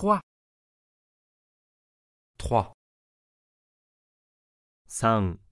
3 3